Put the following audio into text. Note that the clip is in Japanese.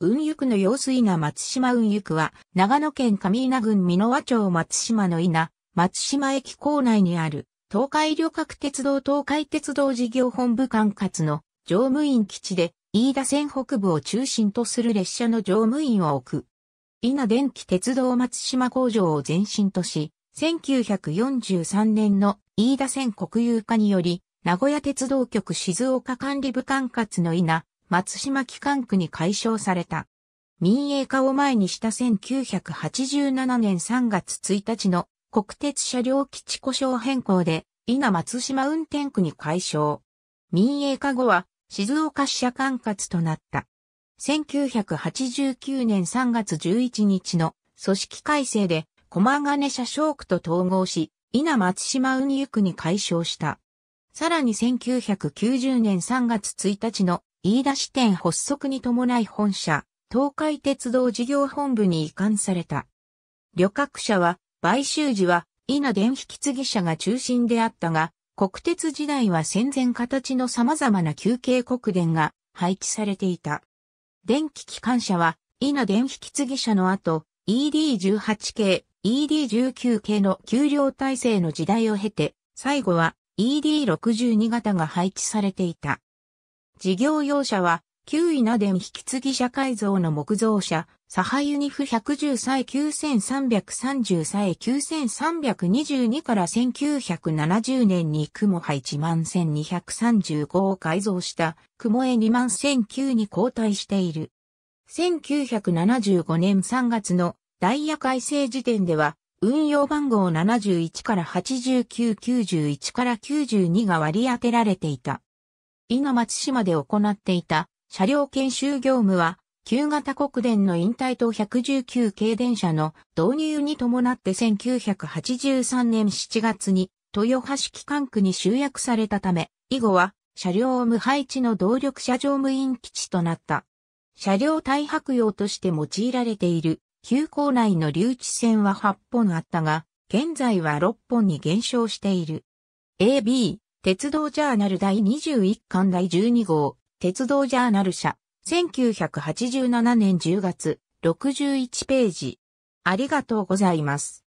運輸区の用水稲松島運輸区は、長野県上稲郡美濃和町松島の稲、松島駅構内にある、東海旅客鉄道東海鉄道事業本部管轄の乗務員基地で、飯田線北部を中心とする列車の乗務員を置く。稲電気鉄道松島工場を前身とし、1943年の飯田線国有化により、名古屋鉄道局静岡管理部管轄の稲、松島機関区に解消された。民営化を前にした1987年3月1日の国鉄車両基地故障変更で、稲松島運転区に解消。民営化後は静岡支社管轄となった。1989年3月11日の組織改正で駒金社商区と統合し、稲松島運輸区に解消した。さらに1990年3月1日の飯田支店発足に伴い本社、東海鉄道事業本部に移管された。旅客車は、買収時は、稲電引き継ぎ車が中心であったが、国鉄時代は戦前形の様々な休憩国電が配置されていた。電気機関車は、稲電引き継ぎ車の後、ED18 系、ED19 系の給料体制の時代を経て、最後は ED62 型が配置されていた。事業用車は、旧稲田引き継ぎ社改造の木造車、サハユニフ110歳9330歳9322から1970年に雲波11235を改造した雲絵2万1009に交代している。1975年3月のダイヤ改正時点では、運用番号71から8991から92が割り当てられていた。伊賀松島で行っていた車両研修業務は、旧型国電の引退と119系電車の導入に伴って1983年7月に豊橋機関区に集約されたため、以後は車両無配置の動力車乗務員基地となった。車両対白用として用いられている急行内の留置線は8本あったが、現在は6本に減少している。AB、鉄道ジャーナル第21巻第12号、鉄道ジャーナル社、1987年10月、61ページ。ありがとうございます。